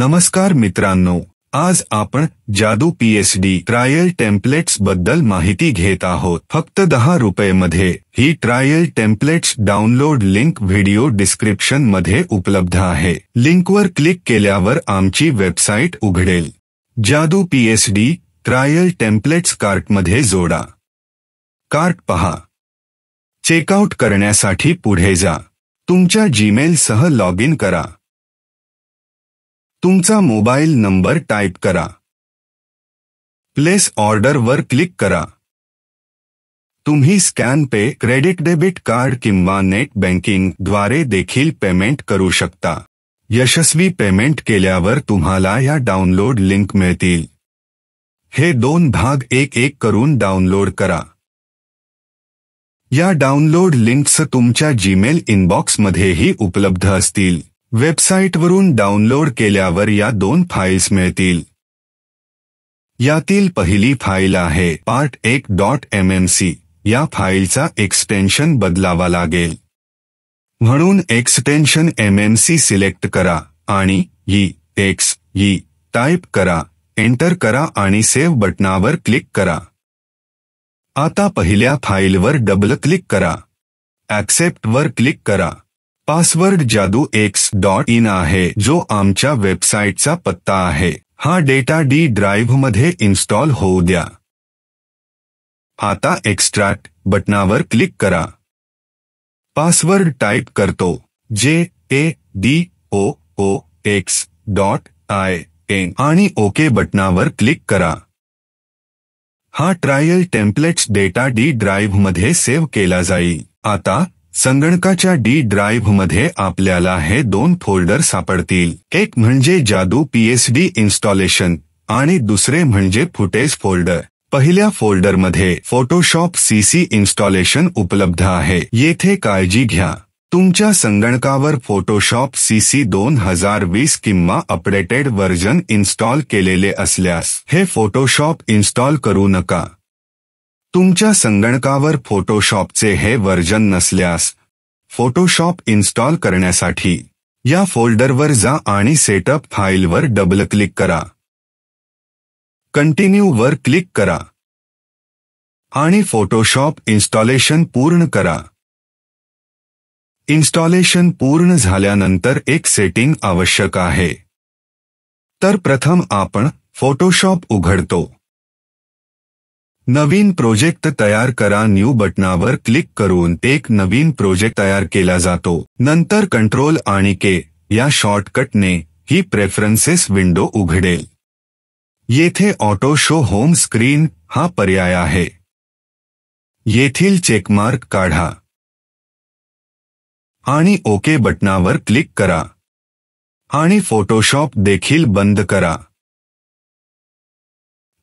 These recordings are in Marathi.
नमस्कार मित्रांनो आज आपण जादू डी ट्रायल टेम्पलेट्स बद्दल माहिती घेत आहोत फक्त दहा रुपये मध्ये ही trial templates download link video description मध्ये उपलब्ध आहे लिंकवर क्लिक केल्यावर आमची वेबसाईट उघडेल जादू डी ट्रायल टेम्पलेट्स कार्टमध्ये जोडा कार्ट पहा चेकआउट करण्यासाठी पुढे जा तुमच्या जीमेलसह लॉग इन करा तुमचा मोबाईल नंबर टाईप करा प्लेस ऑर्डरवर क्लिक करा तुम्ही scan pay credit debit card किंवा नेट बँकिंग द्वारे देखील पेमेंट करू शकता यशस्वी पेमेंट केल्यावर तुम्हाला या डाउनलोड लिंक मिळतील हे दोन भाग एक एक करून डाउनलोड करा या डाउनलोड लिंक्स तुमच्या जीमेल इनबॉक्समध्येही उपलब्ध असतील वरुण डाउनलोड केल्यावर या दोन फाईल्स मिळतील यातील पहिली फाईल आहे पार्ट एक डॉट एम एम सी या फाईलचा एक्सटेन्शन बदलावा लागेल म्हणून extension M M C select करा आणि ई एक्स ई टाईप करा एंटर करा आणि सेव्ह बटनावर क्लिक करा आता पहिल्या फाईलवर डबल क्लिक करा वर क्लिक करा पासवर्ड जादू एक्स डॉट इन आहे जो आमच्या वेबसाईटचा पत्ता आहे हा डेटा डी ड्राईव्हमध्ये इन्स्टॉल होऊ द्या आता एक्स्ट्रॅक्ट बटनावर क्लिक करा पासवर्ड टाईप करतो जे A D O O X dot I N आणि ओके बटनावर क्लिक करा हा ट्रायल टेम्पलेट्स डेटा डी ड्राईव्हमध्ये सेव्ह केला जाईल आता संगणकाच्या डी मध्ये आपल्याला हे दोन फोल्डर सापडतील एक म्हणजे जादू पीएसडी इन्स्टॉलेशन आणि दुसरे म्हणजे फुटेज फोल्डर पहिल्या फोल्डरमध्ये फोटोशॉप सीसी इन्स्टॉलेशन उपलब्ध आहे येथे काळजी घ्या तुमच्या संगणकावर फोटोशॉप सीसी दोन हजार वीस किंवा अपडेटेड व्हर्जन इन्स्टॉल केलेले असल्यास हे फोटोशॉप इन्स्टॉल करू नका तुमच्या संगणकावर फोटोशॉपचे हे वर्जन नसल्यास फोटोशॉप इन्स्टॉल करण्यासाठी या फोल्डरवर जा आणि सेटअप फाईलवर डबल क्लिक करा कंटिन्यू वर क्लिक करा आणि फोटोशॉप इन्स्टॉलेशन पूर्ण करा इन्स्टॉलेशन पूर्ण झाल्यानंतर एक सेटिंग आवश्यक आहे तर प्रथम आपण फोटोशॉप उघडतो नवीन प्रोजेक्ट तयार करा न्यू बटनावर क्लिक करून एक नवीन प्रोजेक्ट तयार केला जातो नंतर कंट्रोल आणि के या शॉर्टकटने ही प्रेफरन्सेस विंडो उघडेल येथे ऑटो शो होम स्क्रीन हा पर्याय आहे येथील चेकमार्क काढा आणि ओके बटनावर क्लिक करा आणि फोटोशॉप देखील बंद करा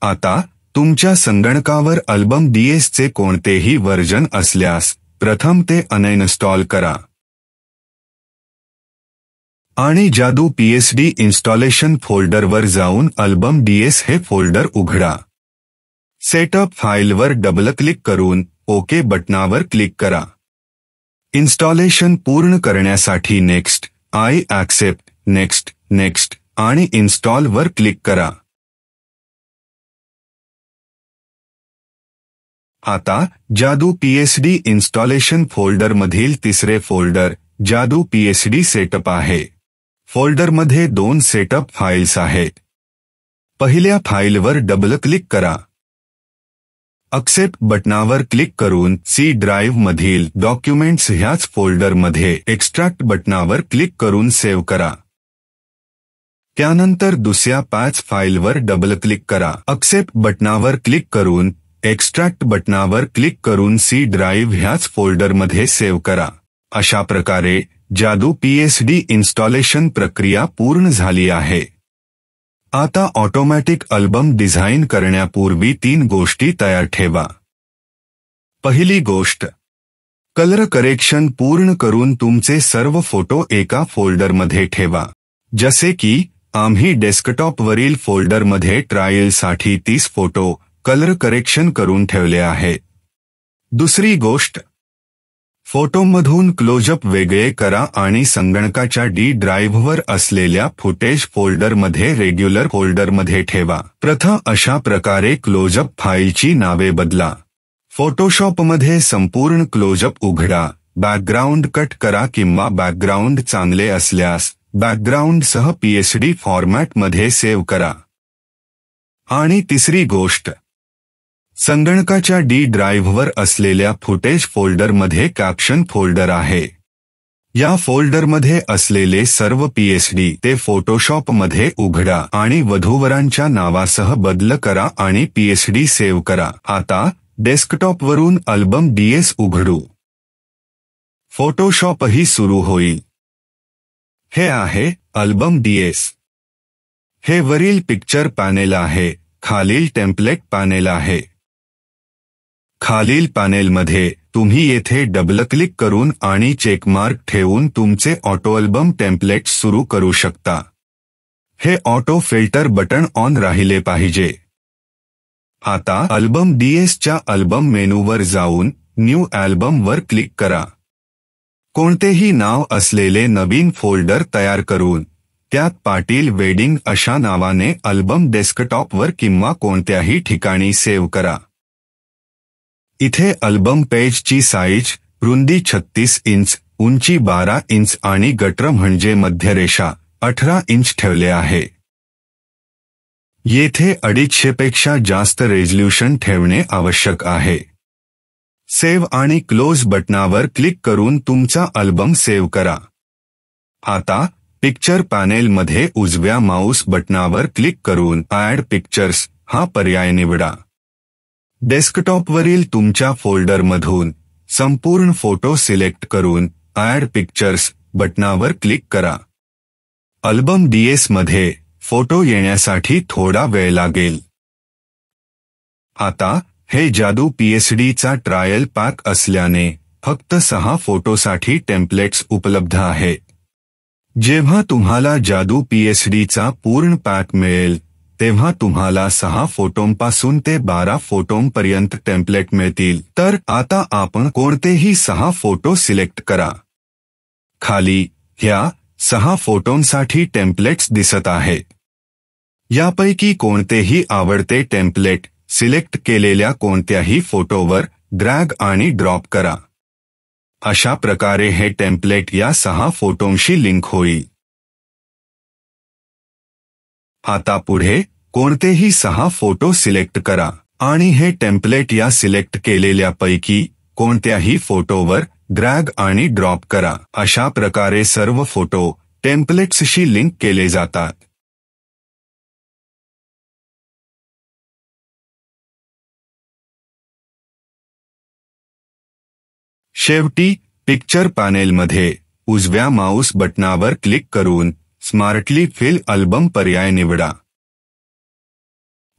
आता तुमच्या संगणकावर अल्बम डीएसचे कोणतेही वर्जन असल्यास प्रथम ते अनइन्स्टॉल करा आणि जादू पीएसडी इन्स्टॉलेशन फोल्डरवर जाऊन अल्बम डीएस हे फोल्डर उघडा सेटअप फाईलवर डबल क्लिक करून ओके बटनावर क्लिक करा इन्स्टॉलेशन पूर्ण करण्यासाठी next I accept next next आणि इन्स्टॉलवर क्लिक करा અટા જાદુ PSD ઇન્સ્ટોલેશન ફોલ્ડર મધિલ તીસરે ફોલ્ડર જાદુ PSD સેટઅપ આહે ફોલ્ડર મધે 2 સેટઅપ ફાઈલ્સ આહે પહેલ્યા ફાઈલ પર ડબલ ક્લિક કરા અક્સેપ્ટ બટના પર ક્લિક કરુંન સી ડ્રાઈવ મધિલ ડોક્યુમેન્ટ્સ યાસ ફોલ્ડર મધે એક્સટ્રેક્ટ બટના પર ક્લિક કરુંન સેવ કરા ક્યાનંતર દુસિયા પાંચ ફાઈલ પર ડબલ ક્લિક કરા અક્સેપ્ટ બટના પર ક્લિક કરુંન एक्स्ट्रैक्ट बटनावर क्लिक करून सी ड्राइव ह्याच फोल्डरमध्ये सेव्ह करा अशा प्रकारे जादू पीएसडी इन्स्टॉलेशन प्रक्रिया पूर्ण झाली आहे आता ऑटोमॅटिक अल्बम डिझाईन करण्यापूर्वी तीन गोष्टी तयार ठेवा पहिली गोष्ट कलर करेक्शन पूर्ण करून तुमचे सर्व फोटो एका फोल्डरमध्ये ठेवा जसे की आम्ही डेस्कटॉपवरील फोल्डरमध्ये ट्रायलसाठी तीस फोटो कलर करेक्शन करून ठेवले आहे दुसरी गोष्ट फोटोमधून क्लोजअप वेगळे करा आणि संगणकाच्या डी ड्राईव्हवर असलेल्या फुटेज फोल्डरमध्ये रेग्युलर फोल्डरमध्ये ठेवा प्रथम अशा प्रकारे क्लोजअप फाईलची नावे बदला फोटोशॉपमध्ये संपूर्ण क्लोजअप उघडा बॅकग्राऊंड कट करा किंवा बॅकग्राऊंड चांगले असल्यास बॅकग्राऊंडसह पीएचडी फॉर्मॅटमध्ये सेव्ह करा आणि तिसरी गोष्ट संगणकाच्या डी ड्राईव्हवर असलेल्या फुटेज फोल्डरमध्ये कॅप्शन फोल्डर आहे या फोल्डरमध्ये असलेले सर्व पीएसडी ते फोटोशॉपमध्ये उघडा आणि वधूवरांच्या नावासह बदल करा आणि पीएसडी सेव्ह करा आता डेस्कटॉपवरून अल्बम डीएस उघडू फोटोशॉपही सुरू होईल हे आहे अल्बम डीएस हे वरील पिक्चर पॅनेल आहे खालील टेम्पलेट पॅनेल आहे खालील पॅनेलमध्ये तुम्ही येथे डबल क्लिक करून आणि चेकमार्क ठेवून तुमचे ऑटो अल्बम टेम्पलेट सुरू करू शकता हे ऑटो फिल्टर बटन ऑन राहिले पाहिजे आता अल्बम डीएसच्या अल्बम मेनूवर जाऊन न्यू वर क्लिक करा कोणतेही नाव असलेले नवीन फोल्डर तयार करून त्यात पाटील वेडिंग अशा नावाने अल्बम डेस्कटॉपवर किंवा कोणत्याही ठिकाणी सेव्ह करा इथे अल्बम पेजची साईज रुंदी छत्तीस इंच उंची बारा इंच आणि गटर म्हणजे मध्यरेषा अठरा इंच ठेवले आहे येथे अडीचशेपेक्षा जास्त रेझल्युशन ठेवणे आवश्यक आहे सेव्ह आणि क्लोज बटनावर क्लिक करून तुमचा अल्बम सेव्ह करा आता पिक्चर पॅनेलमध्ये उजव्या माऊस बटनावर क्लिक करून ॲड पिक्चर्स हा पर्याय निवडा डेस्कटॉपवरील तुमच्या फोल्डरमधून संपूर्ण फोटो सिलेक्ट करून ॲड पिक्चर्स बटनावर क्लिक करा अल्बम डीएसमध्ये फोटो येण्यासाठी थोडा वेळ लागेल आता हे जादू पीएसडीचा ट्रायल पॅक असल्याने फक्त सहा फोटोसाठी टेम्पलेट्स उपलब्ध आहे जेव्हा तुम्हाला जादू पीएसडीचा पूर्ण पॅक मिळेल तेव्हा तुम्हाला सहा फोटोंपासून ते बारा फोटोंपर्यंत टेम्पलेट मिळतील तर आता आपण कोणतेही सहा फोटो सिलेक्ट करा खाली ह्या सहा फोटोंसाठी टेम्पलेट्स दिसत आहेत यापैकी कोणतेही आवडते टेम्पलेट सिलेक्ट केलेल्या कोणत्याही फोटोवर ड्रॅग आणि ड्रॉप करा अशा प्रकारे हे टेम्पलेट या सहा फोटोंशी लिंक होईल आता पुढे कोणतेही सहा फोटो सिलेक्ट करा आणि हे टेम्पलेट या सिलेक्ट केलेल्या पैकी कोणत्याही फोटोवर ड्रॅग आणि ड्रॉप करा अशा प्रकारे सर्व फोटो टेम्पलेट्सशी लिंक केले जातात शेवटी पिक्चर पॅनेलमध्ये उजव्या माऊस बटनावर क्लिक करून स्मार्टली फिल अल्बम पर्याय निवडा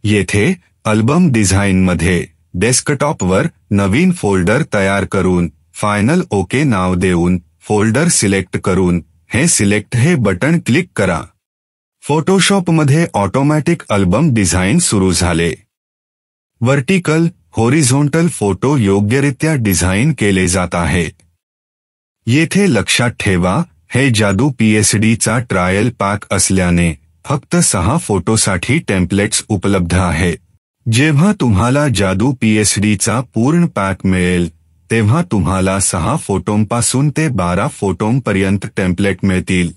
ये थे अल्बम डिझाईनमध्ये डेस्कटॉपवर नवीन फोल्डर तयार करून फायनल ओके नाव देऊन फोल्डर सिलेक्ट करून हे सिलेक्ट हे बटन क्लिक करा फोटोशॉप फोटोशॉपमध्ये ऑटोमॅटिक अल्बम डिझाईन सुरू झाले वर्टिकल होरिझोंटल फोटो योग्यरित्या डिझाईन केले जात आहे येथे लक्षात ठेवा हे जादू चा ट्रायल पैक असल्याने फक्त सहा फोटोसाठी टेम्पलेट्स उपलब्ध आहे जेव्हा तुम्हाला जादू चा पूर्ण पॅक मिळेल तेव्हा तुम्हाला सहा फोटोंपासून ते बारा फोटोंपर्यंत टेम्पलेट मिळतील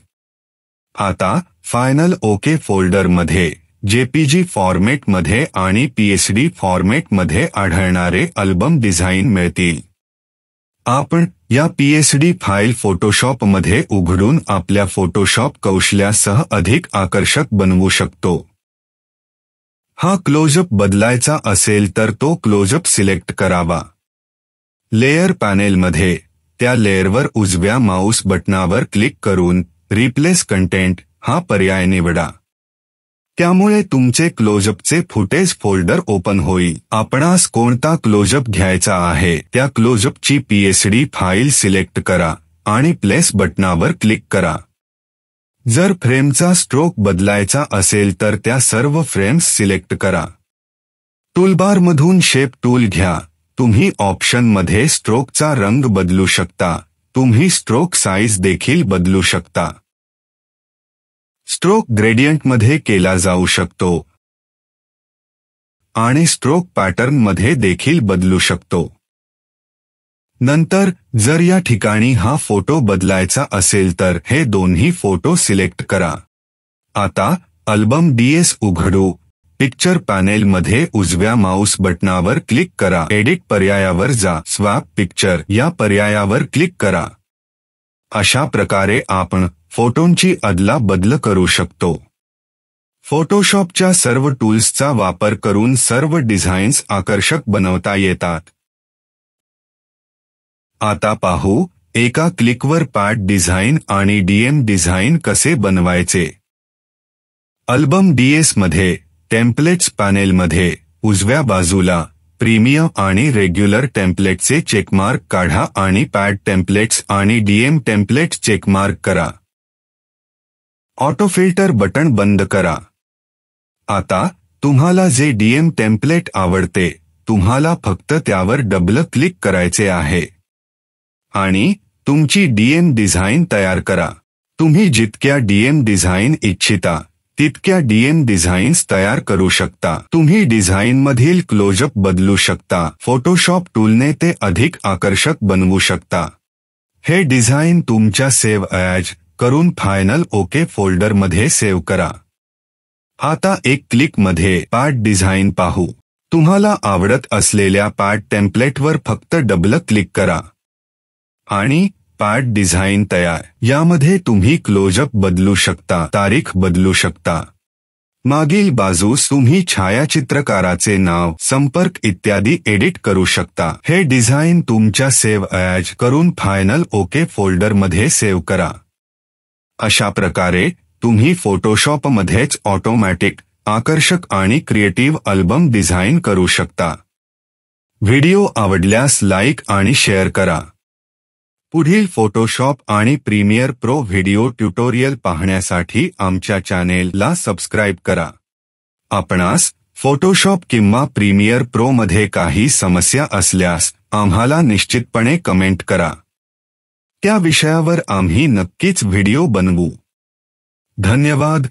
आता फायनल ओके फोल्डरमध्ये जेपीजी फॉर्मेटमध्ये आणि पीएचडी फॉर्मेटमध्ये आढळणारे अल्बम डिझाईन मिळतील आपण या फाइल फाईल फोटोशॉपमध्ये उघडून आपल्या फोटोशॉप कौशल्यासह अधिक आकर्षक बनवू शकतो हा क्लोजअप बदलायचा असेल तर तो क्लोजअप सिलेक्ट करावा लेयर पॅनेलमध्ये त्या लेअरवर उजव्या माऊस बटनावर क्लिक करून रिप्लेस कंटेंट हा पर्याय निवडा त्यामुळे तुमचे क्लोजअपचे फुटेज फोल्डर ओपन होईल आपणास कोणता क्लोजअप घ्यायचा आहे त्या क्लोजअपची पीएसडी फाईल सिलेक्ट करा आणि प्लेस बटनावर क्लिक करा जर फ्रेमचा स्ट्रोक बदलायचा असेल तर त्या सर्व फ्रेम्स सिलेक्ट करा टूलबारमधून शेप टूल घ्या तुम्ही ऑप्शनमध्ये स्ट्रोकचा रंग बदलू शकता तुम्ही स्ट्रोक साईज देखील बदलू शकता स्ट्रोक ग्रेडियंटमध्ये केला जाऊ शकतो आणि स्ट्रोक पॅटर्नमध्ये देखील बदलू शकतो नंतर जर या ठिकाणी हा फोटो बदलायचा असेल तर हे दोन्ही फोटो सिलेक्ट करा आता अल्बम डीएस उघडू पिक्चर पॅनेलमध्ये उजव्या माऊस बटनावर क्लिक करा एडिट पर्यायावर जा स्वॅप पिक्चर या पर्यायावर क्लिक करा अशा प्रकारे आपण फोटोंची अदला बदल करू शकतो फोटोशॉपच्या सर्व टूल्सचा वापर करून सर्व डिझाईन्स आकर्षक बनवता येतात आता पाहू एका क्लिकवर पॅड डिझाईन आणि डीएम डिझाईन कसे बनवायचे अल्बम डीएस मध्ये टेम्पलेट्स पॅनेलमध्ये उजव्या बाजूला प्रीमियम आणि रेग्युलर टेम्पलेटचे चेकमार्क काढा आणि पॅड टेम्पलेट्स आणि डीएम टेम्पलेट चेकमार्क करा ऑटो फिल्टर बटण बंद करा आता तुम्हाला जे डीएम टेम्पलेट आवडते तुम्हाला फक्त त्यावर डबल क्लिक करायचे आहे आणि तुमची डीएम डिझाईन तयार करा तुम्ही जितक्या डीएम डिझाईन इच्छिता तितक्या डीएम डिझाईन्स तयार करू शकता तुम्ही डिझाईनमधील क्लोजअप बदलू शकता फोटोशॉप टूलने ते अधिक आकर्षक बनवू शकता हे डिझाईन तुमच्या सेव्ह अयाज करून फायनल ओके फोल्डरमध्ये सेव्ह करा आता एक क्लिकमध्ये पार्ट डिझाईन पाहू तुम्हाला आवडत असलेल्या पार्ट टेम्पलेटवर फक्त डबल क्लिक करा आणि पार्ट डिझाईन तयार यामध्ये तुम्ही क्लोजअप बदलू शकता तारीख बदलू शकता मागील बाजूस तुम्ही छायाचित्रकाराचे नाव संपर्क इत्यादी एडिट करू शकता हे डिझाईन तुमच्या सेव्ह अयाज करून फायनल ओके फोल्डरमध्ये सेव्ह करा अशा प्रकारे तुम्ही फोटोशॉपमध्येच ऑटोमॅटिक आकर्षक आणि क्रिएटिव्ह अल्बम डिझाईन करू शकता व्हिडिओ आवडल्यास लाईक आणि शेअर करा पुढील फोटोशॉप आणि प्रीमियर प्रो व्हिडिओ ट्युटोरियल पाहण्यासाठी आमच्या चॅनेलला सबस्क्राईब करा आपणास फोटोशॉप किंवा प्रीमियर प्रोमध्ये काही समस्या असल्यास आम्हाला निश्चितपणे कमेंट करा त्या विषयावर आम्ही नक्कीच व्हिडिओ बनवू धन्यवाद